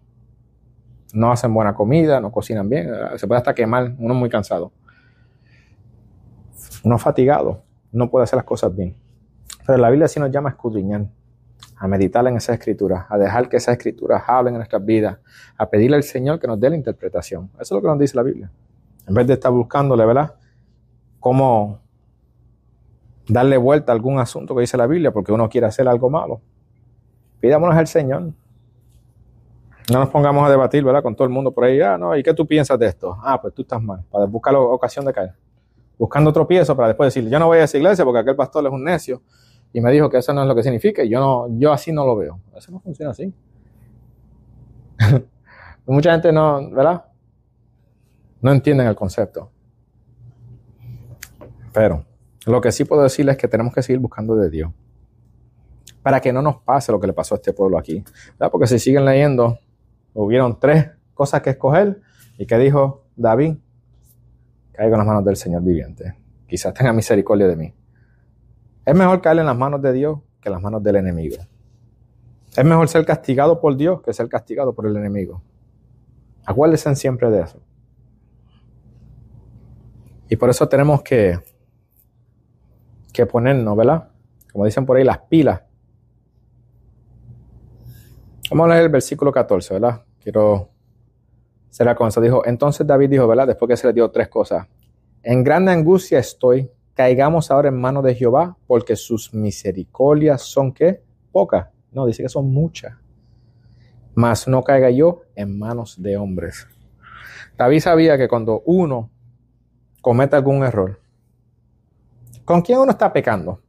no hacen buena comida, no cocinan bien, se puede hasta quemar, uno muy cansado, uno fatigado no puede hacer las cosas bien. Pero la Biblia sí nos llama a escudriñar, a meditar en esas escrituras, a dejar que esas escrituras hablen en nuestras vidas, a pedirle al Señor que nos dé la interpretación. Eso es lo que nos dice la Biblia. En vez de estar buscándole, ¿verdad? Cómo darle vuelta a algún asunto que dice la Biblia porque uno quiere hacer algo malo. Pidámonos al Señor. No nos pongamos a debatir, ¿verdad? Con todo el mundo por ahí. Ah, no, ¿y qué tú piensas de esto? Ah, pues tú estás mal. Para buscar la ocasión de caer buscando tropiezo para después decir, yo no voy a esa iglesia porque aquel pastor es un necio y me dijo que eso no es lo que significa y yo, no, yo así no lo veo. Eso no funciona así. Mucha gente no, ¿verdad? No entienden el concepto. Pero lo que sí puedo decirles es que tenemos que seguir buscando de Dios. Para que no nos pase lo que le pasó a este pueblo aquí. Porque si siguen leyendo, hubieron tres cosas que escoger y que dijo David caigo en las manos del Señor viviente. Quizás tenga misericordia de mí. Es mejor caer en las manos de Dios que en las manos del enemigo. Es mejor ser castigado por Dios que ser castigado por el enemigo. Acuérdense siempre de eso. Y por eso tenemos que, que ponernos, ¿verdad? Como dicen por ahí, las pilas. Vamos a leer el versículo 14, ¿verdad? Quiero se la eso. Dijo, entonces David dijo, ¿verdad? Después que se le dio tres cosas. En grande angustia estoy, caigamos ahora en manos de Jehová, porque sus misericordias son que Pocas. No, dice que son muchas. Mas no caiga yo en manos de hombres. David sabía que cuando uno comete algún error, ¿con quién uno está pecando?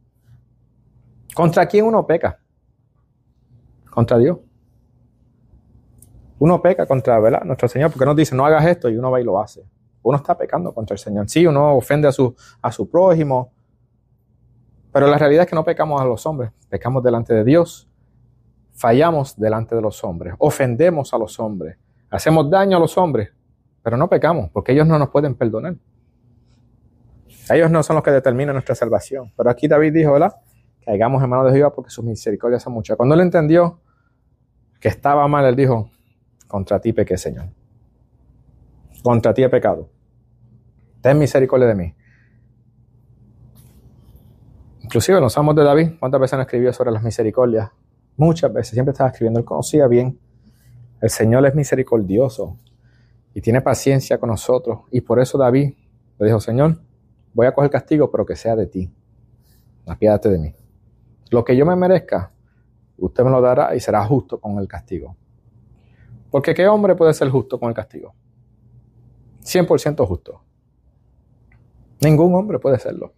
¿Contra quién uno peca? Contra Dios uno peca contra ¿verdad? nuestro Señor, porque nos dice, no hagas esto y uno va y lo hace. Uno está pecando contra el Señor. Sí, uno ofende a su, a su prójimo, pero la realidad es que no pecamos a los hombres, pecamos delante de Dios, fallamos delante de los hombres, ofendemos a los hombres, hacemos daño a los hombres, pero no pecamos, porque ellos no nos pueden perdonar. Ellos no son los que determinan nuestra salvación. Pero aquí David dijo, ¿verdad? Que en manos de Jehová porque sus misericordias son muchas. Cuando él entendió que estaba mal, él dijo, contra ti pequé, Señor. Contra ti he pecado. Ten misericordia de mí. Inclusive nos los de David, ¿cuántas veces no escribió sobre las misericordias? Muchas veces, siempre estaba escribiendo. Él conocía bien. El Señor es misericordioso y tiene paciencia con nosotros. Y por eso David le dijo, Señor, voy a coger castigo, pero que sea de ti. Apiádate de mí. Lo que yo me merezca, usted me lo dará y será justo con el castigo. Porque ¿qué hombre puede ser justo con el castigo? 100% justo. Ningún hombre puede serlo.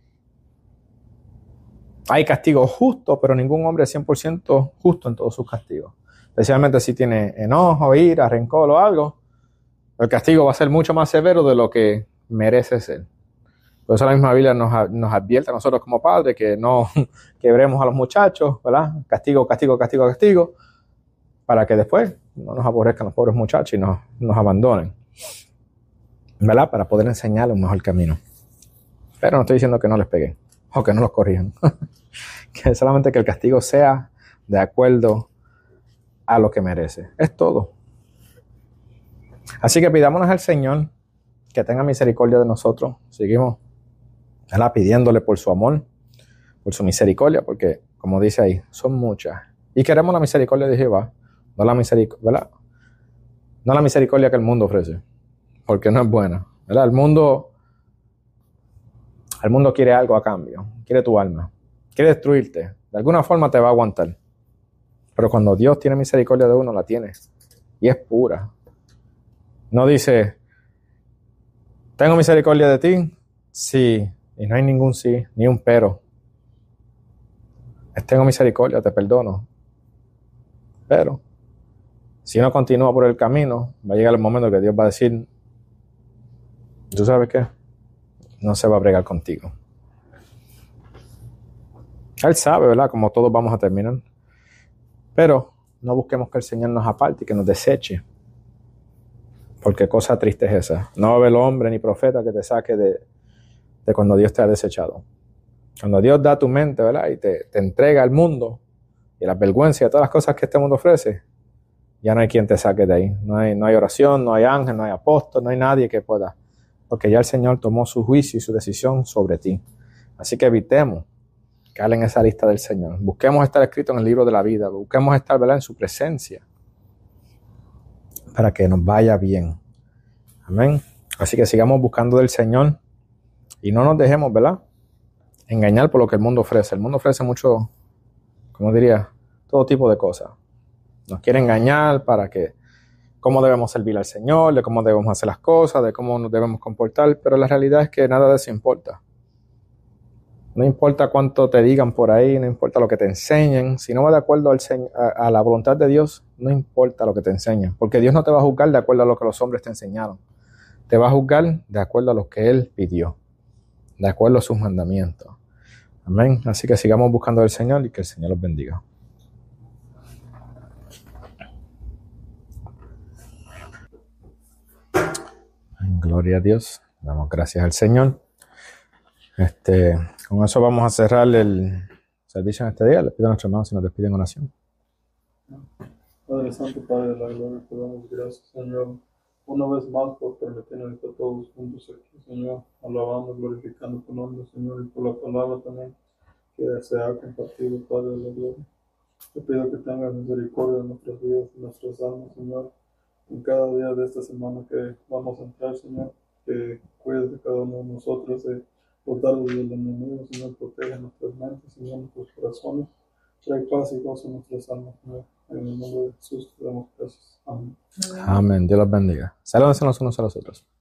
Hay castigos justos, pero ningún hombre es 100% justo en todos sus castigos. Especialmente si tiene enojo, ira, rencor o algo. El castigo va a ser mucho más severo de lo que merece ser. Por eso la misma Biblia nos, nos advierte a nosotros como padres que no quebremos a los muchachos, ¿verdad? Castigo, castigo, castigo, castigo, para que después no nos aborrezcan los pobres muchachos y nos, nos abandonen, ¿verdad? Para poder enseñarles un mejor camino. Pero no estoy diciendo que no les peguen o que no los corrijan. que solamente que el castigo sea de acuerdo a lo que merece. Es todo. Así que pidámonos al Señor que tenga misericordia de nosotros. Seguimos pidiéndole por su amor, por su misericordia, porque como dice ahí, son muchas. Y queremos la misericordia de Jehová no la misericordia, No la misericordia que el mundo ofrece, porque no es buena, El mundo, el mundo quiere algo a cambio, quiere tu alma, quiere destruirte, de alguna forma te va a aguantar. Pero cuando Dios tiene misericordia de uno, la tienes. Y es pura. No dice, tengo misericordia de ti, sí, y no hay ningún sí, ni un pero. tengo misericordia, te perdono. Pero si no continúa por el camino, va a llegar el momento que Dios va a decir, ¿tú sabes qué? No se va a bregar contigo. Él sabe, ¿verdad? Como todos vamos a terminar. Pero no busquemos que el Señor nos aparte y que nos deseche. Porque cosa triste es esa. No ve el haber hombre ni profeta que te saque de, cuando Dios te ha desechado. Cuando Dios da tu mente, ¿verdad? Y te, entrega al mundo y la vergüenza y todas las cosas que este mundo ofrece, ya no hay quien te saque de ahí. No hay, no hay oración, no hay ángel, no hay apóstol, no hay nadie que pueda. Porque ya el Señor tomó su juicio y su decisión sobre ti. Así que evitemos que en esa lista del Señor. Busquemos estar escrito en el libro de la vida. Busquemos estar ¿verdad? en su presencia. Para que nos vaya bien. Amén. Así que sigamos buscando del Señor. Y no nos dejemos, ¿verdad? Engañar por lo que el mundo ofrece. El mundo ofrece mucho, como diría, todo tipo de cosas nos quiere engañar para que cómo debemos servir al Señor, de cómo debemos hacer las cosas, de cómo nos debemos comportar, pero la realidad es que nada de eso importa. No importa cuánto te digan por ahí, no importa lo que te enseñen, si no va de acuerdo a, a, la voluntad de Dios, no importa lo que te enseñen, porque Dios no te va a juzgar de acuerdo a lo que los hombres te enseñaron, te va a juzgar de acuerdo a lo que Él pidió, de acuerdo a sus mandamientos. Amén. Así que sigamos buscando al Señor y que el Señor los bendiga. Gloria a Dios. Damos gracias al Señor. Este, con eso vamos a cerrar el servicio en este día. Le pido a nuestros hermanos si nos despiden oración. Padre Santo, Padre de la Gloria, te damos gracias, Señor, una vez más por permitirnos estar todos juntos aquí, Señor, alabando, glorificando tu nombre, Señor, y por la palabra también que se ha compartido, Padre de la Gloria. Te pido que tengas misericordia de nuestras vidas y nuestras almas, Señor en cada día de esta semana que vamos a entrar, Señor, que cuides de cada uno de nosotros de los dardos del enemigo, Señor, protege nuestras mentes, Señor, nuestros corazones, trae paz y gozo en nuestras almas, En el nombre de Jesús te damos gracias. Amén. Amén. Dios los bendiga. Saludos en los unos a los otros.